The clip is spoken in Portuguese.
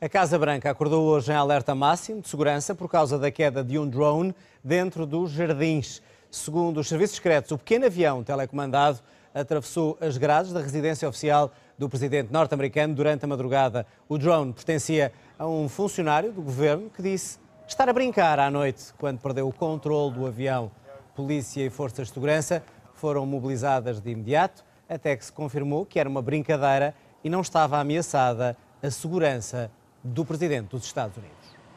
A Casa Branca acordou hoje em alerta máximo de segurança por causa da queda de um drone dentro dos jardins. Segundo os serviços secretos, o pequeno avião telecomandado atravessou as grades da residência oficial do presidente norte-americano durante a madrugada. O drone pertencia a um funcionário do governo que disse estar a brincar à noite quando perdeu o controle do avião. Polícia e forças de segurança foram mobilizadas de imediato até que se confirmou que era uma brincadeira e não estava ameaçada a segurança do presidente dos Estados Unidos.